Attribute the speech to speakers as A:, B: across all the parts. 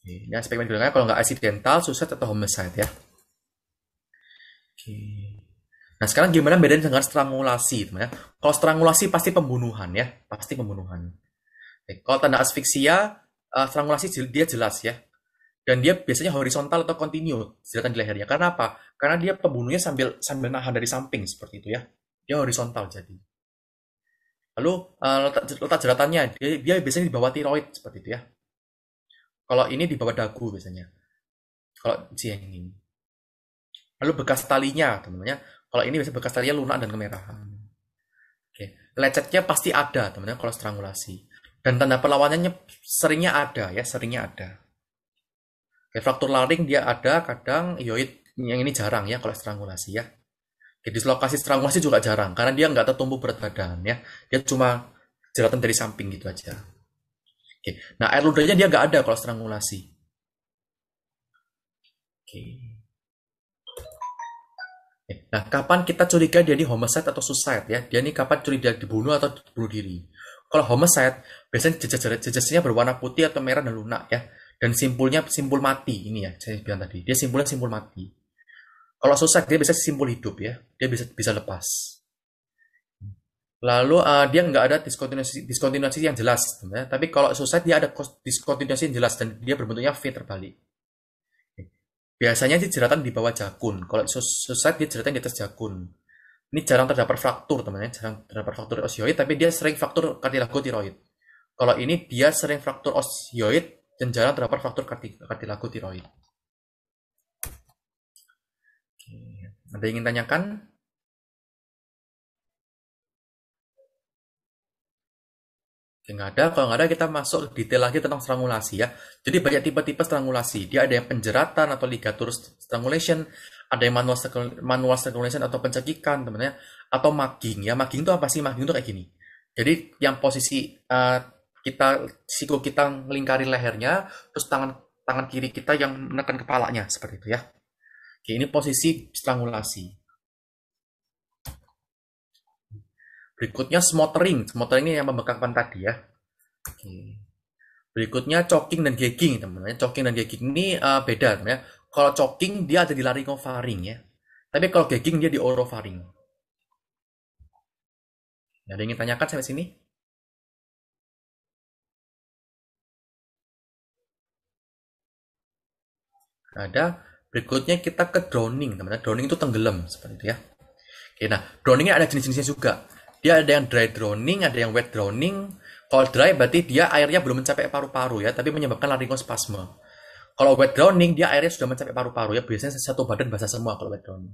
A: Ini aspek medical kalau nggak accidental, suicide atau homicide ya. Oke. Nah sekarang gimana bedanya dengan strangulasi, teman ya? Kalau strangulasi pasti pembunuhan ya, pasti pembunuhan. Oke. Kalau tanda asfiksia, uh, strangulasi dia jelas ya, dan dia biasanya horizontal atau kontinu silakan di lehernya. Karena apa? Karena dia pembunuhnya sambil sambil nahan dari samping seperti itu ya. Dia horizontal jadi. Lalu uh, letak, letak jeratannya dia, dia biasanya di bawah tiroid seperti itu ya. Kalau ini dibawa dagu biasanya. Kalau ini Lalu bekas talinya, teman-teman Kalau ini biasanya bekas talinya lunak dan kemerahan. Hmm. Oke. Lecetnya pasti ada, teman-teman, kalau strangulasi. Dan tanda perlawanannya seringnya ada ya, seringnya ada. Oke, fraktur laring dia ada, kadang yoid iya, yang ini jarang ya kalau strangulasi ya. Oke, dislokasi strangulasi juga jarang karena dia nggak tertumbuh berat badan ya. Dia cuma jeratan dari samping gitu aja. Oke. Nah, air ludahnya dia nggak ada kalau strangulasi. Oke. Nah, kapan kita curiga dia di homicide atau suicide ya? Dia ini kapan curiga dibunuh atau bunuh diri? Kalau homicide, biasanya jejak-jejaknya berwarna putih atau merah dan lunak ya. Dan simpulnya simpul mati ini ya, saya bilang tadi. Dia simpulnya simpul mati. Kalau suicide dia bisa simpul hidup ya, dia bisa bisa lepas. Lalu uh, dia nggak ada diskontinuasi, diskontinuasi yang jelas. Ya. Tapi kalau suicide dia ada diskontinuasi yang jelas dan dia berbentuknya V terbalik. Biasanya sih jeratan di bawah jakun. Kalau suicide dia jeratan di atas jakun. Ini jarang terdapat fraktur teman-teman, ya. jarang terdapat fraktur osioid, tapi dia sering fraktur kartilago tiroid. Kalau ini dia sering fraktur osioid dan jarang terdapat fraktur kartilago tiroid.
B: Ada yang ingin tanyakan?
A: Yang ada, kalau nggak ada kita masuk detail lagi tentang strangulasi ya. Jadi banyak tipe-tipe strangulasi. Dia ada yang penjeratan atau ligatur strangulation, ada yang manual, manual strangulation atau pencekikan temennya, atau mugging ya. Mugging itu apa sih? Mugging itu kayak gini. Jadi yang posisi uh, kita siku kita melingkari lehernya, terus tangan tangan kiri kita yang menekan kepalanya seperti itu ya. Oke, ini posisi strangulasi. Berikutnya smothering. Smothering ini yang pembekakan tadi ya. Oke. Berikutnya choking dan gagging teman-teman. Ya, choking dan gagging ini uh, beda teman teman ya. Kalau choking dia ada di laringofaring ya. Tapi kalau gagging dia di orofaring. Ada
B: yang ingin tanyakan sampai sini?
A: Ada. Berikutnya kita ke drowning, teman-teman. Drowning itu tenggelam seperti itu ya. Oke, nah, drowningnya ada jenis-jenisnya juga dia ada yang dry drowning, ada yang wet drowning. Kalau dry berarti dia airnya belum mencapai paru-paru ya, tapi menyebabkan laringospasme. Kalau wet drowning, dia airnya sudah mencapai paru-paru ya, biasanya satu badan basah semua kalau wet drowning.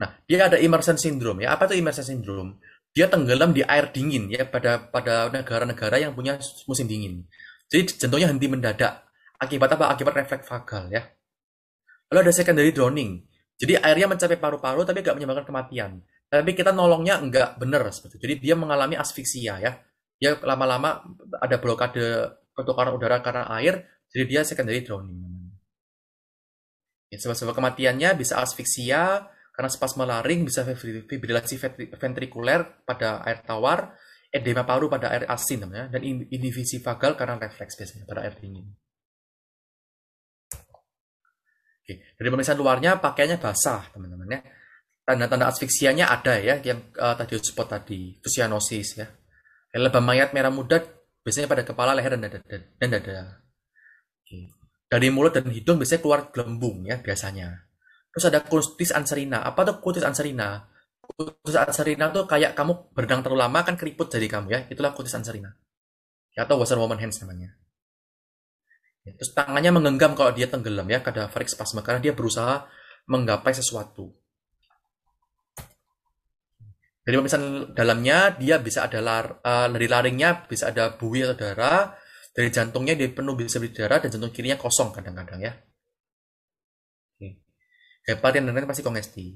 A: Nah, dia ada immersion syndrome ya. Apa itu immersion syndrome? Dia tenggelam di air dingin ya pada pada negara-negara yang punya musim dingin. Jadi contohnya henti mendadak. Akibat apa? Akibat refleks vagal ya. Lalu ada secondary drowning. Jadi airnya mencapai paru-paru tapi gak menyebabkan kematian tapi kita nolongnya enggak benar seperti itu. Jadi dia mengalami asfiksia ya. Dia lama-lama ada blokade pertukaran udara karena air, jadi dia secondary drowning Ya, sebab-sebab kematiannya bisa asfiksia karena spasma laring, bisa fibrilasi ventrikuler pada air tawar, edema paru pada air asin namanya, dan indivisi vagal karena refleks biasanya pada air dingin. Oke, dari pemeriksaan luarnya pakaiannya basah, teman tanda-tanda asfiksianya ada ya yang uh, tadi spot tadi itu ya lebam mayat merah muda biasanya pada kepala leher dan dada dan dada okay. dari mulut dan hidung biasanya keluar gelembung ya biasanya terus ada kutis anserina apa tuh kutis anserina kutis anserina tuh kayak kamu berenang terlalu lama kan keriput jadi kamu ya itulah kutis anserina atau western woman hands namanya terus tangannya menggenggam kalau dia tenggelam ya kada varik spasma karena dia berusaha menggapai sesuatu dari pemisahan dalamnya, dia bisa ada lar, uh, dari laringnya bisa ada buih atau darah, dari jantungnya dia penuh bisa berdarah dan jantung kirinya kosong kadang-kadang ya. hepat yang lain pasti kongesti.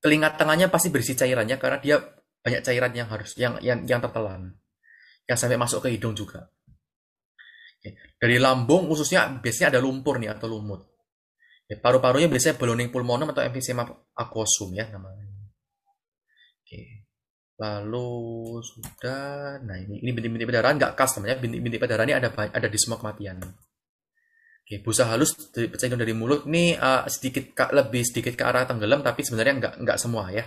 A: Telinga tengahnya pasti berisi cairannya karena dia banyak cairan yang harus yang yang yang tertelan yang sampai masuk ke hidung juga. Oke. Dari lambung ususnya biasanya ada lumpur nih atau lumut. Paru-parunya biasanya ballooning pulmonum atau emphysema aquosum ya namanya. Oke. Lalu sudah. Nah ini ini bintik-bintik pendarahan nggak khas namanya. Bintik-bintik pendarahan ini ada ada di semua kematian. Oke, busa halus dipecahin dari mulut ini uh, sedikit ke, lebih sedikit ke arah tenggelam tapi sebenarnya nggak nggak semua ya.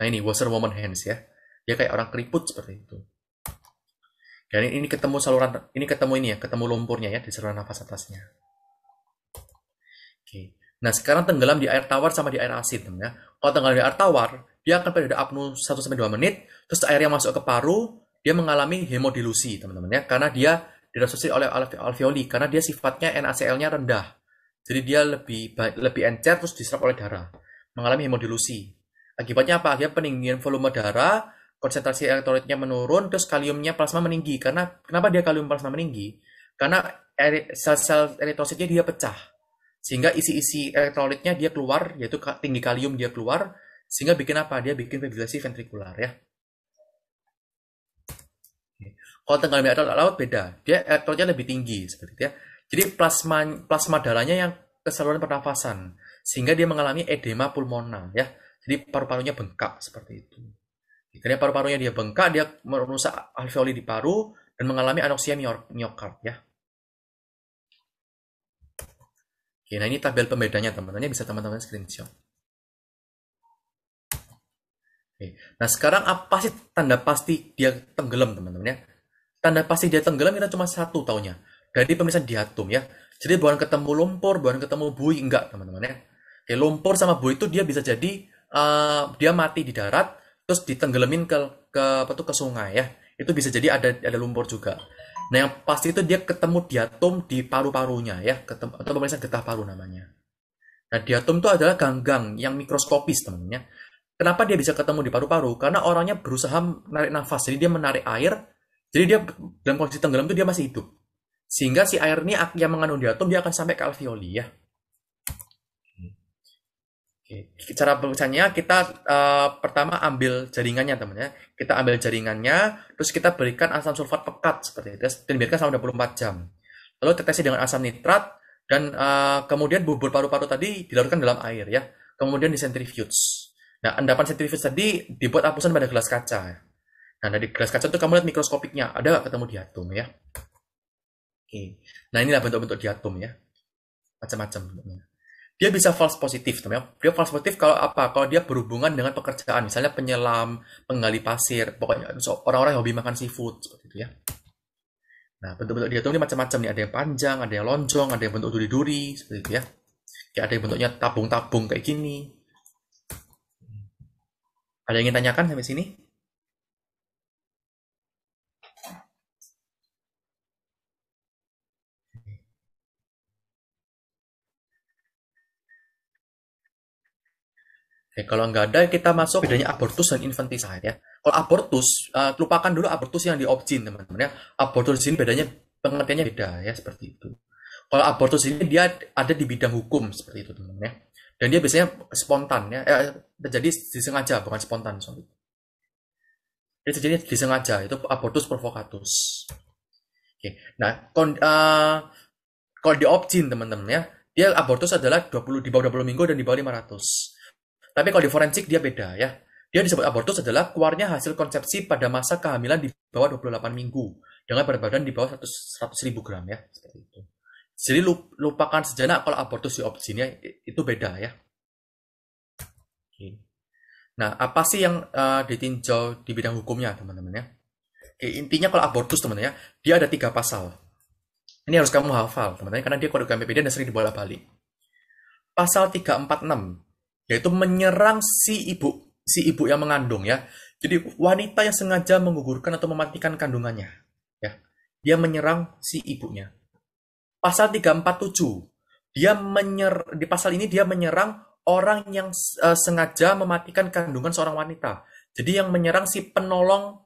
A: Nah ini Washer Woman Hands ya. Dia kayak orang keriput seperti itu. Dan ini, ini ketemu saluran ini ketemu ini ya, ketemu lumpurnya ya di saluran nafas atasnya. Oke. Nah, sekarang tenggelam di air tawar sama di air asin, ya kalau tanggal di tawar, dia akan pada apnu 1-2 menit, terus air yang masuk ke paru, dia mengalami hemodilusi, teman-teman ya, karena dia dirasusi oleh alveoli, karena dia sifatnya NaCl-nya rendah. Jadi dia lebih lebih encer terus diserap oleh darah, mengalami hemodilusi. Akibatnya apa? Akibatnya peninggian volume darah, konsentrasi elektrolitnya menurun, terus kaliumnya plasma meninggi. Karena kenapa dia kalium plasma meninggi? Karena sel-sel eritrositnya dia pecah sehingga isi-isi elektrolitnya dia keluar yaitu tinggi kalium dia keluar sehingga bikin apa dia bikin fibrilasi ventrikular ya kalau tenggelam di laut beda dia elektrolitnya lebih tinggi seperti itu ya jadi plasma plasma darahnya yang ke saluran pernafasan sehingga dia mengalami edema pulmonal ya jadi paru-parunya bengkak seperti itu karena paru-parunya dia bengkak dia merusak alveoli di paru dan mengalami anoksia miokard ya Oke, nah ini tabel pembedanya teman-teman, bisa teman-teman screenshot. Oke. Nah sekarang apa sih tanda pasti dia tenggelam teman-teman ya? Tanda pasti dia tenggelam kita cuma satu tahunnya dari pemeriksaan diatom ya. Jadi bukan ketemu lumpur, bukan ketemu bui, enggak teman-teman ya. Oke, lumpur sama bui itu dia bisa jadi uh, dia mati di darat terus ditenggelamin ke ke apa tuh ke sungai ya. Itu bisa jadi ada ada lumpur juga. Nah yang pasti itu dia ketemu diatom di paru-parunya ya, ketemu, atau pemeriksaan getah paru namanya. Nah diatom itu adalah ganggang yang mikroskopis temennya. Kenapa dia bisa ketemu di paru-paru? Karena orangnya berusaha menarik nafas, jadi dia menarik air, jadi dia dalam kondisi tenggelam itu dia masih hidup. Sehingga si air ini yang mengandung diatom dia akan sampai ke alveoli ya cara pemeriksaannya kita uh, pertama ambil jaringannya temannya kita ambil jaringannya terus kita berikan asam sulfat pekat seperti itu dan ya. biarkan selama 24 jam lalu tetesi dengan asam nitrat dan uh, kemudian bubur paru-paru tadi dilarutkan dalam air ya kemudian disentrifuge nah endapan sentrifuge tadi dibuat apusan pada gelas kaca ya. nah dari gelas kaca itu kamu lihat mikroskopiknya ada nggak ketemu diatom ya Oke. nah inilah bentuk-bentuk diatom ya macam-macam bentuknya dia bisa false positif teman-teman. Ya. Dia false positif kalau apa? Kalau dia berhubungan dengan pekerjaan, misalnya penyelam, penggali pasir, pokoknya orang-orang yang hobi makan seafood seperti itu ya. Nah, bentuk-bentuk dia tuh ini macam-macam nih. Ada yang panjang, ada yang lonjong, ada yang bentuk duri-duri seperti itu ya. ya ada yang bentuknya tabung-tabung kayak gini. Ada yang ingin tanyakan sampai sini? Ya, kalau nggak ada kita masuk bedanya abortus dan infanticide ya. Kalau abortus, uh, lupakan dulu abortus yang di opsin teman-teman ya. Abortus ini bedanya pengertiannya beda ya seperti itu. Kalau abortus ini dia ada di bidang hukum seperti itu teman-teman ya. Dan dia biasanya spontan ya, eh, terjadi disengaja bukan spontan sorry. Jadi terjadi disengaja itu abortus provokatus. Oke, nah kon, uh, kalau di opsin teman-teman ya, dia abortus adalah 20 di bawah 20 minggu dan di bawah 500. Tapi kalau di forensik dia beda ya. Dia disebut abortus adalah keluarnya hasil konsepsi pada masa kehamilan di bawah 28 minggu dengan berat badan di bawah 100, 100 ribu gram ya seperti itu. Jadi lupakan sejenak kalau abortus di opsinya itu beda ya. Oke. Nah, apa sih yang uh, ditinjau di bidang hukumnya, teman-teman ya? Oke, intinya kalau abortus, teman-teman ya, dia ada tiga pasal. Ini harus kamu hafal, teman-teman, ya, karena dia kode KMPD dan sering dibolak-balik. Pasal 346 yaitu menyerang si ibu, si ibu yang mengandung ya. Jadi wanita yang sengaja menggugurkan atau mematikan kandungannya, ya. Dia menyerang si ibunya. Pasal 347. Dia menyer di pasal ini dia menyerang orang yang uh, sengaja mematikan kandungan seorang wanita. Jadi yang menyerang si penolong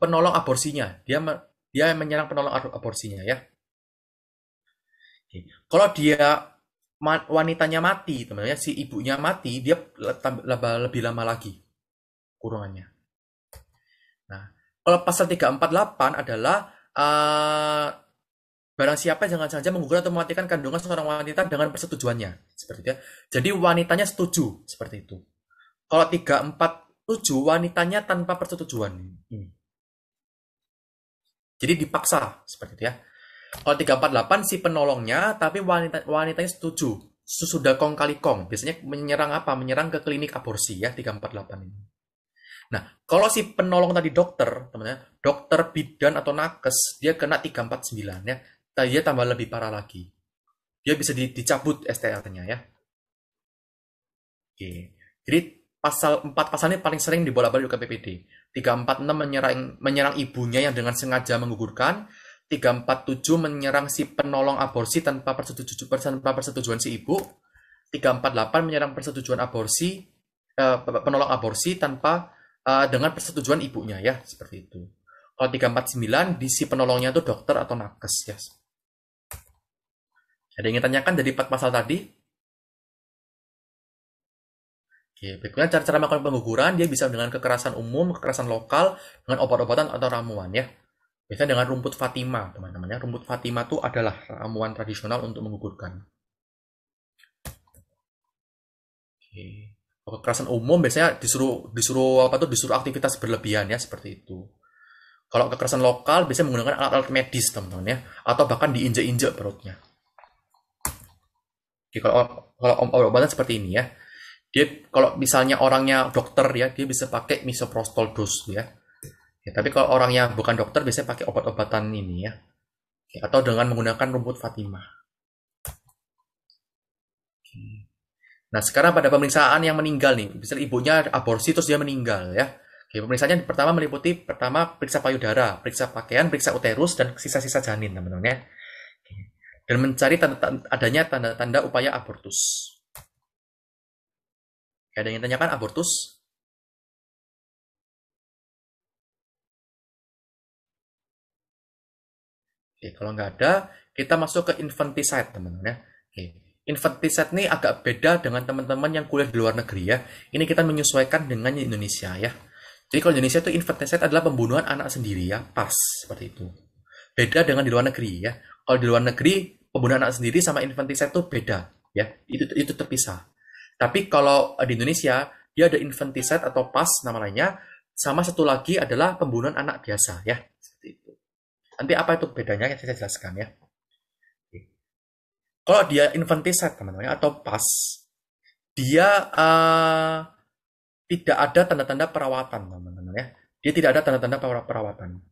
A: penolong aborsinya. Dia dia menyerang penolong aborsinya ya. Kalau dia wanitanya mati teman-teman ya si ibunya mati dia lebih lama lagi kurungannya nah kalau pasal 348 adalah uh, barang siapa yang jangan saja menggugur atau mematikan kandungan seorang wanita dengan persetujuannya seperti itu ya. jadi wanitanya setuju seperti itu kalau 347 wanitanya tanpa persetujuan ini jadi dipaksa seperti itu ya kalau 348 si penolongnya tapi wanita wanitanya setuju. Sudah kong kali kong. Biasanya menyerang apa? Menyerang ke klinik aborsi ya 348 ini. Nah, kalau si penolong tadi dokter, teman temannya, dokter bidan atau nakes, dia kena 349 ya. dia tambah lebih parah lagi. Dia bisa dicabut STR-nya ya. Oke. Jadi pasal 4 pasal ini paling sering dibolak-balik di KPPD. 346 menyerang menyerang ibunya yang dengan sengaja menggugurkan, 347 menyerang si penolong aborsi tanpa persetujuan, tanpa persetujuan si ibu. 348 menyerang persetujuan aborsi uh, penolong aborsi tanpa uh, dengan persetujuan ibunya ya, seperti itu. Kalau 349 di si penolongnya itu dokter atau nakes ya. Ada yang ingin tanyakan dari empat pasal tadi? Oke, berikutnya cara-cara melakukan pengguguran dia bisa dengan kekerasan umum, kekerasan lokal, dengan obat-obatan atau ramuan ya. Biasanya dengan rumput Fatima, teman-teman. Ya. Rumput Fatima itu adalah ramuan tradisional untuk menggugurkan. Oke. Kekerasan umum biasanya disuruh disuruh apa tuh disuruh aktivitas berlebihan ya seperti itu. Kalau kekerasan lokal biasanya menggunakan alat-alat medis teman-teman ya, atau bahkan diinjek-injek perutnya. Oke, kalau kalau obatan seperti ini ya, dia kalau misalnya orangnya dokter ya, dia bisa pakai misoprostol dos ya. Ya, tapi kalau orang yang bukan dokter biasanya pakai obat-obatan ini ya. ya. Atau dengan menggunakan rumput Fatimah. Nah sekarang pada pemeriksaan yang meninggal nih, misalnya ibunya aborsi terus dia meninggal ya. Oke, pemeriksaannya pertama meliputi pertama periksa payudara, periksa pakaian, periksa uterus dan sisa-sisa janin teman-teman ya. Dan mencari tanda, tanda, adanya tanda-tanda upaya abortus. ada yang tanyakan abortus? Oke, kalau nggak ada, kita masuk ke infanticide, teman-teman ya. Oke. Infanticide ini agak beda dengan teman-teman yang kuliah di luar negeri ya. Ini kita menyesuaikan dengan Indonesia ya. Jadi kalau Indonesia itu infanticide adalah pembunuhan anak sendiri ya, pas seperti itu. Beda dengan di luar negeri ya. Kalau di luar negeri pembunuhan anak sendiri sama infanticide itu beda ya. Itu itu terpisah. Tapi kalau di Indonesia dia ada infanticide atau pas nama lainnya sama satu lagi adalah pembunuhan anak biasa ya. Nanti apa itu bedanya yang saya jelaskan ya. Kalau dia inventisat teman-teman ya, atau pas, dia uh, tidak ada tanda-tanda perawatan teman-teman ya. Dia tidak ada tanda-tanda perawatan.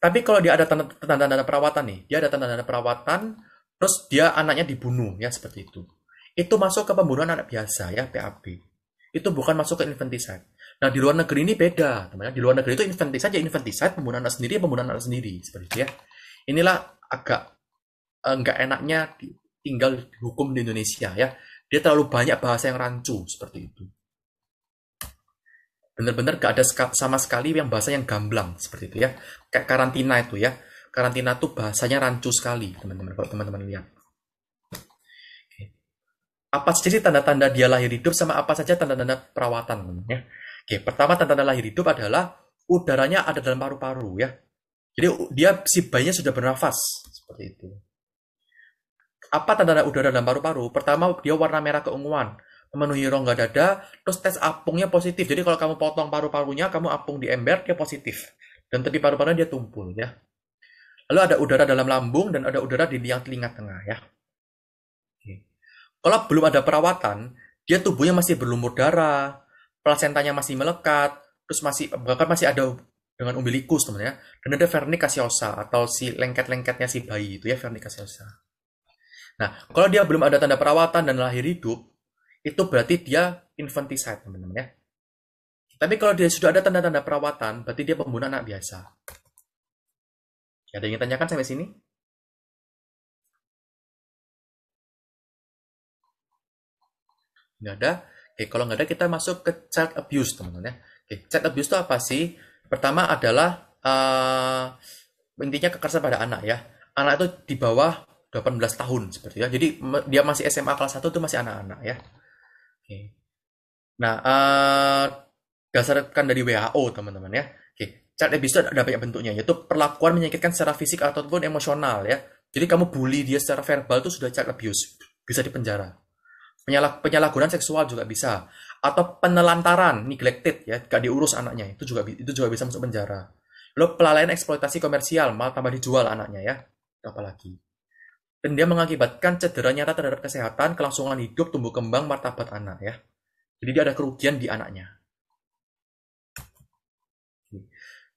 A: Tapi kalau dia ada tanda-tanda perawatan nih, dia ada tanda-tanda perawatan, terus dia anaknya dibunuh ya seperti itu. Itu masuk ke pembunuhan anak biasa ya PAB. Itu bukan masuk ke inventisat. Nah di luar negeri ini beda, teman Di luar negeri itu saja ya saja pembunuhan anak sendiri pembunuhan anak sendiri seperti itu ya. Inilah agak enggak eh, enaknya tinggal hukum di Indonesia ya. Dia terlalu banyak bahasa yang rancu seperti itu. benar-benar gak ada sama sekali yang bahasa yang gamblang seperti itu ya. Kayak karantina itu ya. Karantina tuh bahasanya rancu sekali teman-teman kalau teman-teman lihat. Apa saja sih tanda-tanda dia lahir hidup sama apa saja tanda-tanda perawatan ya. Oke, pertama tanda-tanda lahir hidup adalah udaranya ada dalam paru-paru ya. Jadi dia si bayinya sudah bernafas seperti itu. Apa tanda-tanda udara dalam paru-paru? Pertama dia warna merah keunguan memenuhi rongga dada, terus tes apungnya positif. Jadi kalau kamu potong paru-parunya, kamu apung di ember, dia positif. Dan tadi paru parunya dia tumpul ya. Lalu ada udara dalam lambung dan ada udara di liang telinga tengah ya. Oke. Kalau belum ada perawatan, dia tubuhnya masih berlumur darah, Plasentanya masih melekat, terus masih bahkan masih ada dengan umbilikus teman ya. Dan ada vernikasiosa atau si lengket-lengketnya si bayi itu ya vernikasiosa. Nah, kalau dia belum ada tanda perawatan dan lahir hidup, itu berarti dia infanticide teman-teman ya. Tapi kalau dia sudah ada tanda-tanda perawatan, berarti dia pembunuh anak biasa. Ada yang ditanyakan sampai sini? Nggak ada? Oke, kalau nggak ada kita masuk ke child abuse teman-teman ya. Oke, child abuse itu apa sih? Pertama adalah uh, intinya kekerasan pada anak ya. Anak itu di bawah 18 tahun seperti ya. Jadi dia masih SMA kelas 1 itu masih anak-anak ya. Oke. Nah, uh, eh, dasarkan dari WHO teman-teman ya. Oke, child abuse itu ada banyak bentuknya yaitu perlakuan menyakitkan secara fisik ataupun emosional ya. Jadi kamu bully dia secara verbal itu sudah child abuse, bisa dipenjara penyalah, penyalahgunaan seksual juga bisa atau penelantaran neglected ya gak diurus anaknya itu juga itu juga bisa masuk penjara lalu pelalaian eksploitasi komersial malah tambah dijual anaknya ya apalagi dan dia mengakibatkan cedera nyata terhadap kesehatan kelangsungan hidup tumbuh kembang martabat anak ya jadi dia ada kerugian di anaknya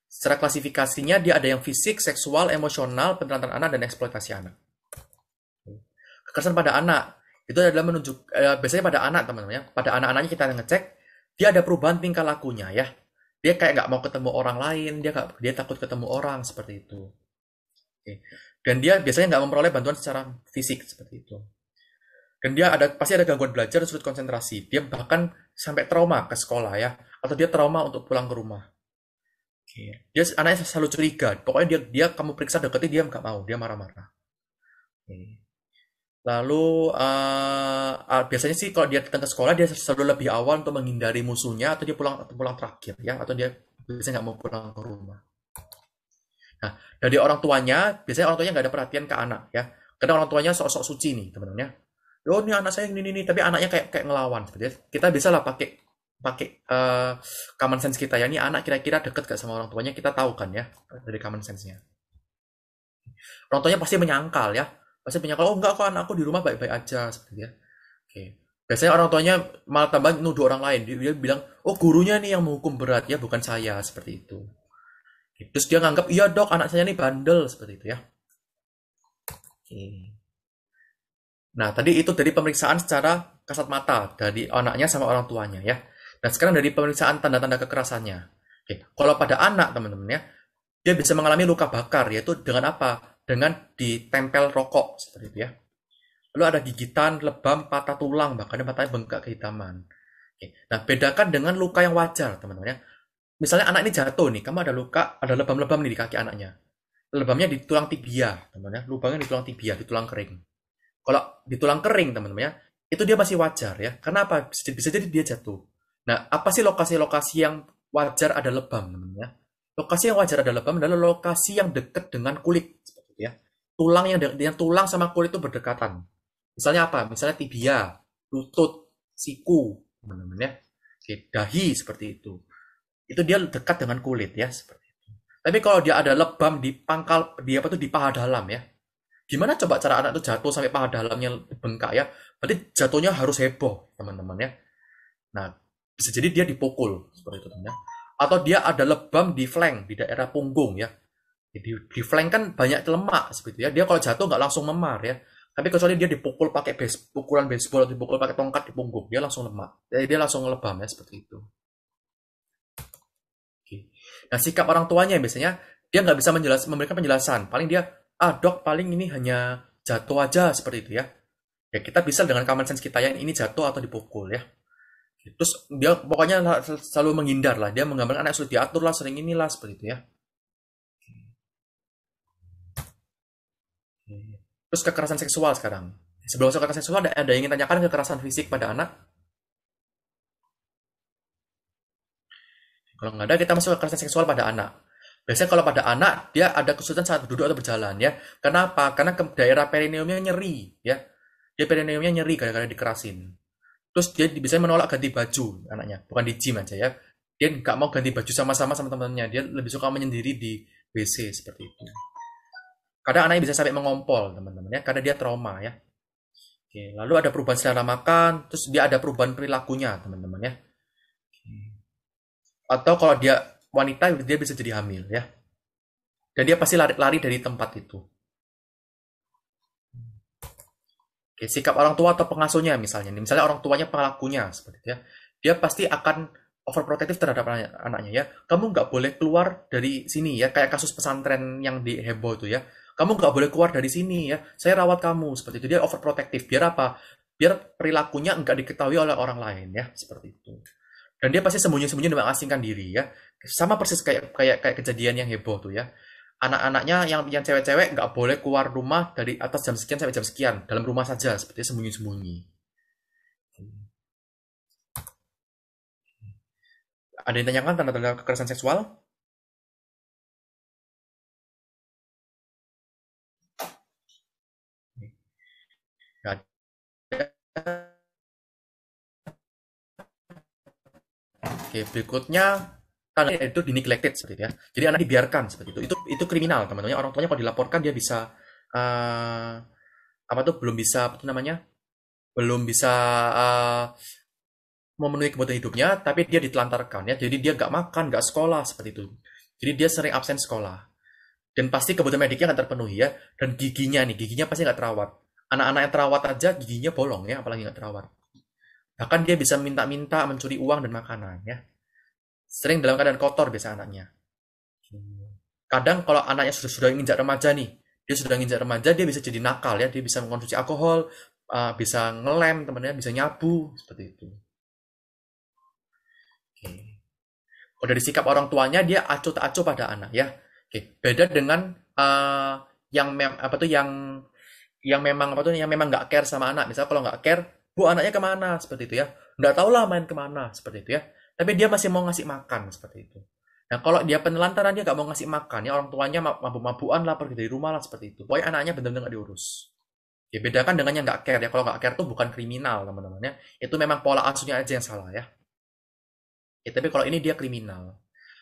A: secara klasifikasinya dia ada yang fisik seksual emosional penelantaran anak dan eksploitasi anak kekerasan pada anak itu adalah menunjuk eh, biasanya pada anak teman-teman ya pada anak-anaknya kita ngecek dia ada perubahan tingkah lakunya ya dia kayak nggak mau ketemu orang lain dia gak, dia takut ketemu orang seperti itu oke dan dia biasanya nggak memperoleh bantuan secara fisik seperti itu dan dia ada pasti ada gangguan belajar sulit konsentrasi dia bahkan sampai trauma ke sekolah ya atau dia trauma untuk pulang ke rumah okay. dia anaknya selalu curiga pokoknya dia dia kamu periksa deketin dia nggak mau dia marah-marah Lalu uh, uh, biasanya sih kalau dia datang ke sekolah dia selalu lebih awal untuk menghindari musuhnya atau dia pulang pulang terakhir ya atau dia biasanya nggak mau pulang ke rumah. Nah, dari orang tuanya, biasanya orang tuanya nggak ada perhatian ke anak ya. Karena orang tuanya sok-sok suci nih teman-teman ya. Oh, ini anak saya ini ini, tapi anaknya kayak kayak ngelawan. Seperti gitu ya. kita bisa lah pakai pakai uh, common sense kita ya. Ini anak kira-kira deket gak sama orang tuanya kita tahu kan ya dari common sense-nya. Orang tuanya pasti menyangkal ya pasti punya kalau oh, enggak kok anakku di rumah baik-baik aja seperti ya oke biasanya orang tuanya malah tambah nuduh orang lain dia, bilang oh gurunya nih yang menghukum berat ya bukan saya seperti itu terus dia nganggap iya dok anak saya nih bandel seperti itu ya oke nah tadi itu dari pemeriksaan secara kasat mata dari anaknya sama orang tuanya ya dan nah, sekarang dari pemeriksaan tanda-tanda kekerasannya. Oke, kalau pada anak, teman-teman ya, dia bisa mengalami luka bakar yaitu dengan apa? dengan ditempel rokok seperti itu ya. Lalu ada gigitan, lebam, patah tulang, bahkan patah bengkak kehitaman. Oke. Nah, bedakan dengan luka yang wajar, teman-teman ya. Misalnya anak ini jatuh nih, kamu ada luka, ada lebam-lebam nih di kaki anaknya. Lebamnya di tulang tibia, teman-teman ya. Lubangnya di tulang tibia, di tulang kering. Kalau di tulang kering, teman-teman ya, itu dia masih wajar ya. Kenapa? Bisa, bisa jadi dia jatuh. Nah, apa sih lokasi-lokasi yang wajar ada lebam, teman-teman ya? Lokasi yang wajar ada lebam adalah lokasi yang dekat dengan kulit, tulang yang, dengan tulang sama kulit itu berdekatan. Misalnya apa? Misalnya tibia, lutut, siku, teman-teman ya. Dahi seperti itu. Itu dia dekat dengan kulit ya seperti itu. Tapi kalau dia ada lebam di pangkal di apa tuh di paha dalam ya. Gimana coba cara anak itu jatuh sampai paha dalamnya bengkak ya? Berarti jatuhnya harus heboh, teman-teman ya. Nah, bisa jadi dia dipukul seperti itu teman ya. Atau dia ada lebam di flank di daerah punggung ya jadi di flank kan banyak lemak seperti ya dia kalau jatuh nggak langsung memar ya tapi kecuali dia dipukul pakai base, pukulan baseball atau dipukul pakai tongkat di punggung dia langsung lemak jadi dia langsung lebam ya seperti itu Oke. nah sikap orang tuanya biasanya dia nggak bisa menjelas, memberikan penjelasan paling dia ah dok paling ini hanya jatuh aja seperti itu ya ya kita bisa dengan common sense kita yang ini jatuh atau dipukul ya terus dia pokoknya selalu menghindar lah dia menggambarkan anak sulit diatur lah sering inilah seperti itu ya Iya. Terus kekerasan seksual sekarang. Sebelum masuk kekerasan seksual, ada, ada yang ingin tanyakan kekerasan fisik pada anak? Kalau nggak ada, kita masuk kekerasan seksual pada anak. Biasanya kalau pada anak, dia ada kesulitan saat duduk atau berjalan ya. Kenapa? Karena ke daerah perineumnya nyeri ya. Dia perineumnya nyeri gara-gara dikerasin. Terus dia bisa menolak ganti baju anaknya, bukan di gym aja ya. Dia nggak mau ganti baju sama-sama sama teman-temannya. Dia lebih suka menyendiri di WC seperti itu. Kadang anaknya bisa sampai mengompol, teman-teman ya, karena dia trauma ya. Oke, lalu ada perubahan selera makan, terus dia ada perubahan perilakunya, teman-teman ya. Oke. Atau kalau dia wanita, dia bisa jadi hamil ya. Dan dia pasti lari, lari dari tempat itu. Oke, sikap orang tua atau pengasuhnya misalnya, misalnya orang tuanya pelakunya seperti itu ya, dia pasti akan overprotective terhadap anaknya ya. Kamu nggak boleh keluar dari sini ya, kayak kasus pesantren yang di itu ya kamu nggak boleh keluar dari sini ya saya rawat kamu seperti itu dia overprotective biar apa biar perilakunya nggak diketahui oleh orang lain ya seperti itu dan dia pasti sembunyi-sembunyi dan mengasingkan diri ya sama persis kayak kayak kayak kejadian yang heboh tuh ya anak-anaknya yang yang cewek-cewek nggak boleh keluar rumah dari atas jam sekian sampai jam sekian dalam rumah saja seperti sembunyi-sembunyi ada yang tanyakan tanda-tanda
B: kekerasan seksual
A: Oke, berikutnya anak itu di neglected seperti itu ya. Jadi anak dibiarkan seperti itu. Itu itu kriminal teman-teman. Orang tuanya kalau dilaporkan dia bisa uh, apa tuh belum bisa apa tuh namanya belum bisa uh, memenuhi kebutuhan hidupnya, tapi dia ditelantarkan ya. Jadi dia nggak makan, nggak sekolah seperti itu. Jadi dia sering absen sekolah. Dan pasti kebutuhan mediknya akan terpenuhi ya. Dan giginya nih, giginya pasti nggak terawat anak-anak yang terawat aja giginya bolong ya, apalagi nggak terawat. Bahkan dia bisa minta-minta mencuri uang dan makanan ya. Sering dalam keadaan kotor biasa anaknya. Kadang kalau anaknya sudah sudah nginjak remaja nih, dia sudah nginjak remaja dia bisa jadi nakal ya, dia bisa mengkonsumsi alkohol, eh, bisa ngelem temannya, bisa nyabu seperti itu. Oke. Kalau dari sikap orang tuanya dia acuh tak acuh pada anak ya. Oke, beda dengan uh, yang apa tuh yang yang memang apa tuh yang memang nggak care sama anak misalnya kalau nggak care bu anaknya kemana seperti itu ya nggak tahu lah main kemana seperti itu ya tapi dia masih mau ngasih makan seperti itu nah kalau dia penelantaran dia nggak mau ngasih makan ya orang tuanya mampu-mampuan lah pergi dari rumah lah seperti itu pokoknya anaknya benar-benar nggak diurus ya bedakan dengan yang nggak care ya kalau nggak care tuh bukan kriminal teman temannya itu memang pola asuhnya aja yang salah ya ya tapi kalau ini dia kriminal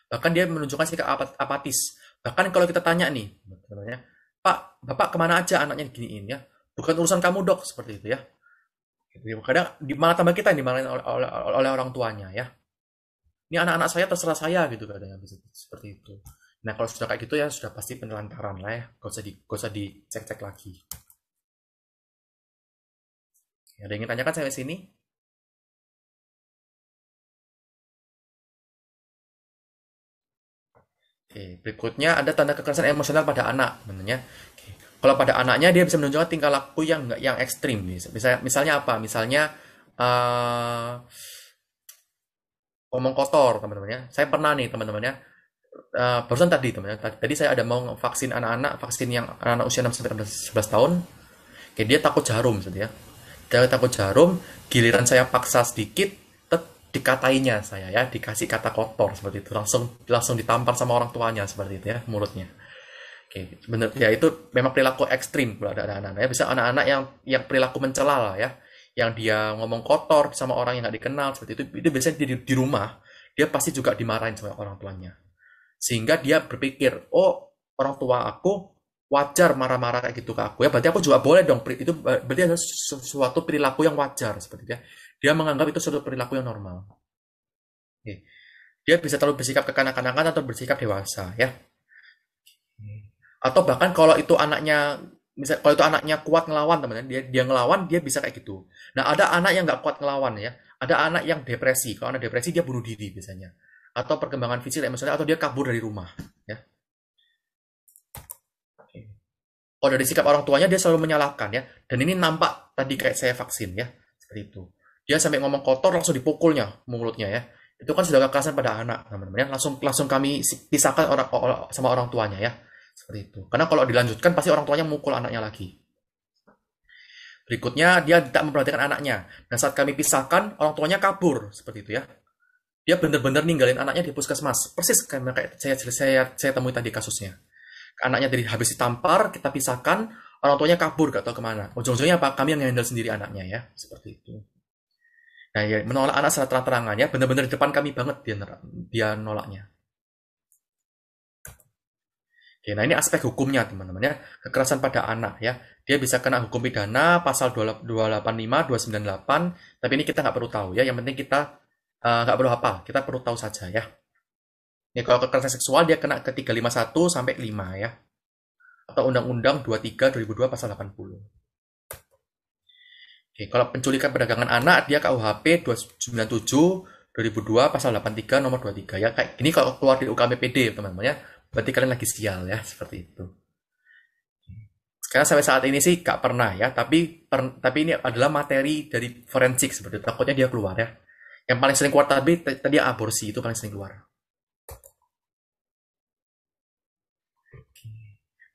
A: bahkan dia menunjukkan sikap apatis bahkan kalau kita tanya nih teman-teman ya, Pak, Bapak kemana aja anaknya giniin ya? Bukan urusan kamu dok, seperti itu ya. Gitu, ya. Kadang di malah tambah kita yang dimarahin oleh, oleh, oleh orang tuanya ya. Ini anak-anak saya terserah saya gitu kadang seperti itu. Nah kalau sudah kayak gitu ya sudah pasti penelantaran lah ya, gak usah di gak usah dicek-cek lagi. Ada yang ingin tanyakan saya di sini? Eh, berikutnya ada tanda kekerasan emosional pada anak, sebenarnya. Kalau pada anaknya dia bisa menunjukkan tingkah laku yang yang ekstrim, misalnya, misalnya apa? Misalnya uh, eh, ngomong kotor, teman teman ya Saya pernah nih, teman-temannya. Uh, barusan tadi, teman-teman. Tadi, saya ada mau vaksin anak-anak, vaksin yang anak-anak usia 6 sampai 11 tahun. Oke, dia takut jarum, gitu ya. Dia takut jarum, giliran saya paksa sedikit, dikatainya saya ya dikasih kata kotor seperti itu langsung langsung ditampar sama orang tuanya seperti itu ya mulutnya oke benar ya itu memang perilaku ekstrim ada anak-anak ya bisa anak-anak yang yang perilaku mencela ya yang dia ngomong kotor sama orang yang gak dikenal seperti itu itu biasanya di, di rumah dia pasti juga dimarahin sama orang tuanya sehingga dia berpikir oh orang tua aku wajar marah-marah kayak gitu ke aku ya berarti aku juga boleh dong itu berarti ada sesuatu perilaku yang wajar seperti itu ya dia menganggap itu suatu perilaku yang normal. Oke. Dia bisa terlalu bersikap kekanak-kanakan atau bersikap dewasa, ya. Atau bahkan kalau itu anaknya misal kalau itu anaknya kuat ngelawan teman-teman dia dia ngelawan dia bisa kayak gitu nah ada anak yang nggak kuat ngelawan ya ada anak yang depresi kalau anak depresi dia bunuh diri biasanya atau perkembangan fisik misalnya, atau dia kabur dari rumah ya kalau dari sikap orang tuanya dia selalu menyalahkan ya dan ini nampak tadi kayak saya vaksin ya seperti itu dia sampai ngomong kotor langsung dipukulnya mulutnya ya itu kan sudah kekerasan pada anak teman-teman ya langsung langsung kami pisahkan orang, sama orang tuanya ya seperti itu karena kalau dilanjutkan pasti orang tuanya mukul anaknya lagi berikutnya dia tidak memperhatikan anaknya dan saat kami pisahkan orang tuanya kabur seperti itu ya dia benar-benar ninggalin anaknya di puskesmas persis kayak saya saya saya temui tadi kasusnya anaknya dari habis ditampar kita pisahkan orang tuanya kabur gak tahu kemana ujung-ujungnya apa kami yang handle sendiri anaknya ya seperti itu Nah, ya, menolak anak secara terang-terangan ya, benar-benar di depan kami banget dia dia nolaknya. Oke, nah ini aspek hukumnya teman-teman ya. Kekerasan pada anak ya. Dia bisa kena hukum pidana pasal 285, 298, tapi ini kita nggak perlu tahu ya. Yang penting kita uh, nggak perlu apa, kita perlu tahu saja ya. Ini kalau kekerasan seksual dia kena ke 351 sampai 5 ya. Atau Undang-Undang 23 2002 pasal 80. Oke, kalau penculikan perdagangan anak dia KUHP 297 2002 pasal 83 nomor 23 ya kayak ini kalau keluar di UKMPD teman-teman ya berarti kalian lagi sial ya seperti itu. Sekarang sampai saat ini sih gak pernah ya, tapi per, tapi ini adalah materi dari forensik seperti itu. Takutnya dia keluar ya. Yang paling sering keluar tapi tadi aborsi itu paling sering keluar.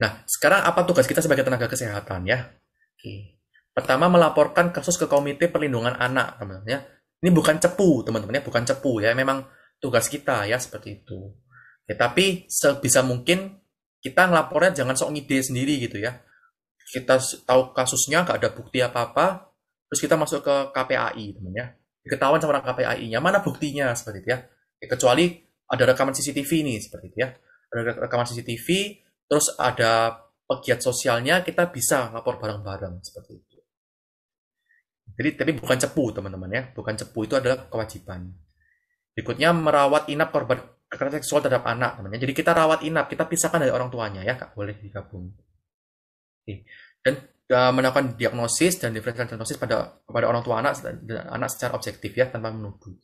A: Nah, sekarang apa tugas kita sebagai tenaga kesehatan ya? Oke. Pertama melaporkan kasus ke Komite Perlindungan Anak, teman-teman ya. Ini bukan cepu, teman-teman ya, bukan cepu ya. Memang tugas kita ya seperti itu. Ya, tapi sebisa mungkin kita ngelapornya jangan sok ngide sendiri gitu ya. Kita tahu kasusnya nggak ada bukti apa-apa, terus kita masuk ke KPAI, teman ya. Diketahuan sama orang KPAI-nya, mana buktinya seperti itu ya. ya kecuali ada rekaman CCTV nih seperti itu ya. Ada rekaman CCTV, terus ada pegiat sosialnya kita bisa lapor bareng-bareng seperti itu. Jadi tapi bukan cepu teman-teman ya, bukan cepu itu adalah kewajiban. Berikutnya merawat inap korban kekerasan seksual terhadap anak teman-teman. Jadi kita rawat inap, kita pisahkan dari orang tuanya ya, kak boleh digabung. Oke. Dan uh, melakukan diagnosis dan diferensial diagnosis pada pada orang tua anak dan, anak secara objektif ya tanpa menunggu.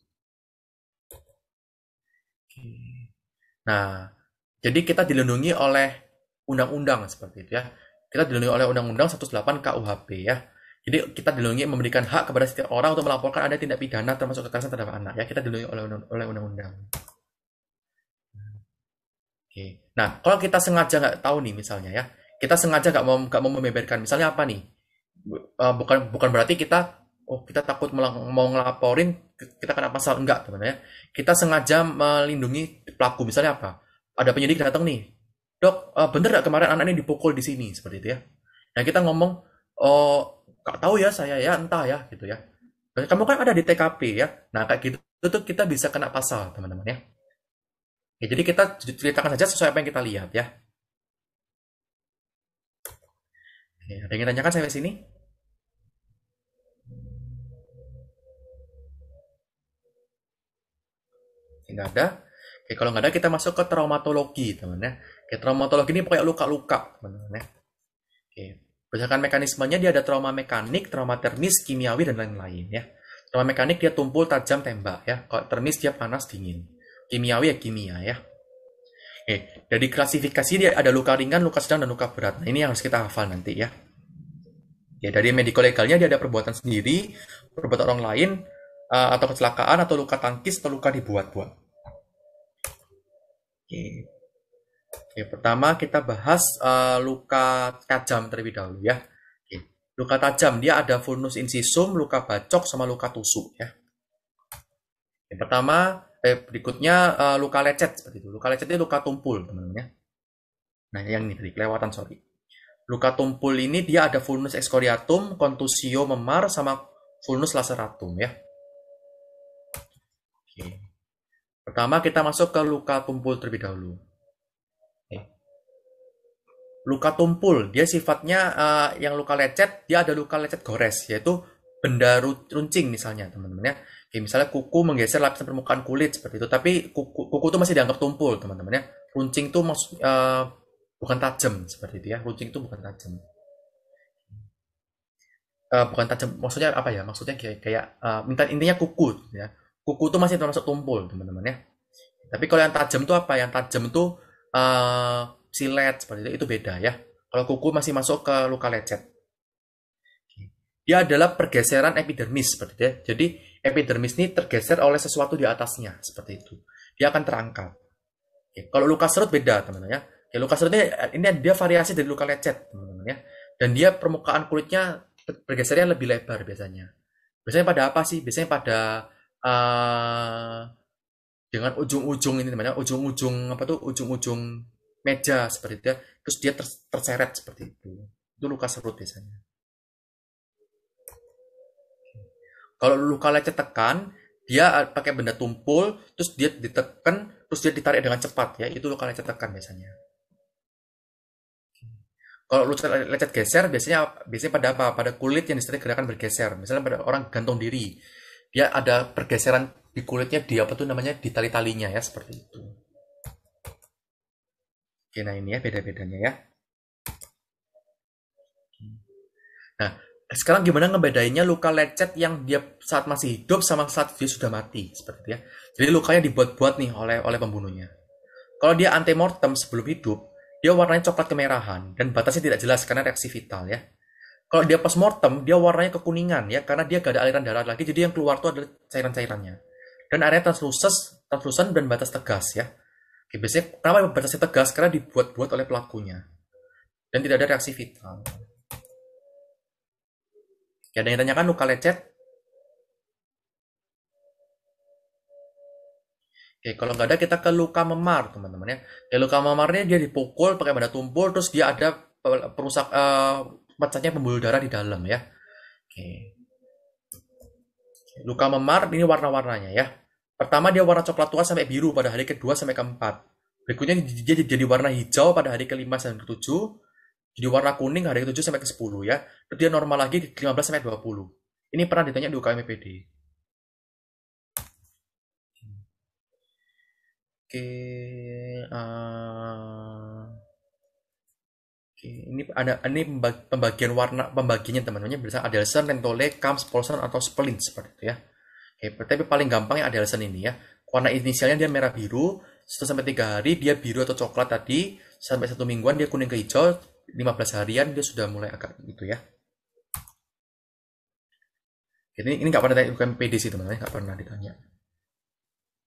A: Oke. Nah, jadi kita dilindungi oleh undang-undang seperti itu ya. Kita dilindungi oleh undang-undang 108 KUHP ya jadi kita dilindungi memberikan hak kepada setiap orang untuk melaporkan ada tindak pidana termasuk kekerasan terhadap anak. Ya kita dilindungi oleh oleh undang-undang. Oke. Nah kalau kita sengaja nggak tahu nih misalnya ya, kita sengaja nggak mau nggak mau membeberkan. Misalnya apa nih? Eh, bukan bukan berarti kita oh kita takut mau ngelaporin kita kena pasal enggak teman ya. Kita sengaja melindungi pelaku misalnya apa? Ada penyidik datang nih, dok eh, bener nggak kemarin anak ini dipukul di sini seperti itu ya? Nah kita ngomong oh nggak tahu ya saya ya entah ya gitu ya kamu kan ada di TKP ya nah kayak gitu itu kita bisa kena pasal teman-teman ya. ya jadi kita ceritakan saja sesuai apa yang kita lihat ya Oke, ada yang tanyakan sampai sini nggak ada Oke, kalau nggak ada kita masuk ke traumatologi teman-teman ya. Oke, traumatologi ini pokoknya luka-luka teman-teman ya. Oke, Berdasarkan mekanismenya dia ada trauma mekanik, trauma termis, kimiawi, dan lain-lain ya. Trauma mekanik dia tumpul tajam tembak ya. Kalau termis dia panas dingin. Kimiawi ya kimia ya. Oke, dari klasifikasi dia ada luka ringan, luka sedang, dan luka berat. Nah, ini yang harus kita hafal nanti ya. Ya, dari medical legalnya dia ada perbuatan sendiri, perbuatan orang lain, eh, atau kecelakaan, atau luka tangkis, atau luka dibuat-buat. Oke. Oke, pertama kita bahas uh, luka tajam terlebih dahulu ya. luka tajam dia ada furnus incisum, luka bacok sama luka tusuk ya. Yang pertama, eh, berikutnya uh, luka lecet seperti itu. Luka lecet itu luka tumpul teman-teman ya. Nah yang ini tadi kelewatan sorry. Luka tumpul ini dia ada vulnus excoriatum, kontusio memar sama vulnus laceratum ya. Oke. Pertama kita masuk ke luka tumpul terlebih dahulu luka tumpul dia sifatnya uh, yang luka lecet dia ada luka lecet gores yaitu benda runcing misalnya teman-teman ya kayak misalnya kuku menggeser lapisan permukaan kulit seperti itu tapi kuku kuku itu masih dianggap tumpul teman-teman ya runcing itu maksud uh, bukan tajam seperti itu ya runcing itu bukan tajam uh, bukan tajam maksudnya apa ya maksudnya kayak kayak uh, intinya kuku ya kuku itu masih termasuk tumpul teman-teman ya tapi kalau yang tajam itu apa yang tajam itu uh, silet seperti itu itu beda ya. Kalau kuku masih masuk ke luka lecet. Dia adalah pergeseran epidermis seperti itu. Ya. Jadi epidermis ini tergeser oleh sesuatu di atasnya seperti itu. Dia akan terangkat. Kalau luka serut beda teman-teman ya. ya luka serutnya ini, dia variasi dari luka lecet teman-teman ya. Dan dia permukaan kulitnya bergesernya lebih lebar biasanya. Biasanya pada apa sih? Biasanya pada uh, dengan ujung-ujung ini teman teman-teman. Ya. ujung-ujung apa tuh ujung-ujung meja seperti itu ya. terus dia ter, terseret seperti itu itu luka serut biasanya kalau luka lecet tekan dia eh, pakai benda tumpul terus dia ditekan terus dia ditarik dengan cepat ya itu luka lecet tekan biasanya kalau luka lecet geser biasanya biasanya pada apa pada kulit yang disertai gerakan bergeser misalnya pada orang gantung diri dia ada pergeseran di kulitnya dia apa tuh namanya di tali talinya ya seperti itu Oke, nah ini ya beda-bedanya ya. Nah, sekarang gimana ngebedainnya luka lecet yang dia saat masih hidup sama saat dia sudah mati seperti itu ya. Jadi lukanya dibuat-buat nih oleh oleh pembunuhnya. Kalau dia mortem sebelum hidup, dia warnanya coklat kemerahan dan batasnya tidak jelas karena reaksi vital ya. Kalau dia mortem dia warnanya kekuningan ya karena dia gak ada aliran darah lagi jadi yang keluar itu adalah cairan-cairannya. Dan area translusus, translusan dan batas tegas ya. Ya, biasanya kenapa batasnya tegas? Karena dibuat-buat oleh pelakunya. Dan tidak ada reaksi vital. Ya, ada yang tanyakan luka lecet? Oke, kalau nggak ada kita ke luka memar, teman-teman ya. Ya, luka memarnya dia dipukul pakai benda tumpul, terus dia ada perusak uh, eh, pecahnya pembuluh darah di dalam ya. Oke. Luka memar ini warna-warnanya ya. Pertama dia warna coklat tua sampai biru pada hari kedua sampai keempat. Berikutnya dia jadi warna hijau pada hari kelima sampai ketujuh. Jadi warna kuning hari ketujuh sampai ke sepuluh ya. Terus dia normal lagi di belas sampai dua puluh Ini pernah ditanya di UKM PD. Oke, uh, oke, ini ada ini pembagian warna pembagiannya teman-temannya bisa ada Adelson, Rentole, kams, Polson atau Splint seperti itu ya. Oke, tapi paling gampang yang ada alasan ini ya. Warna inisialnya dia merah biru, 1 sampai 3 hari dia biru atau coklat tadi, sampai 1 mingguan dia kuning ke hijau, 15 harian dia sudah mulai agak gitu ya. Jadi ini nggak pernah ditanya, bukan PDC
B: teman-teman, nggak pernah ditanya.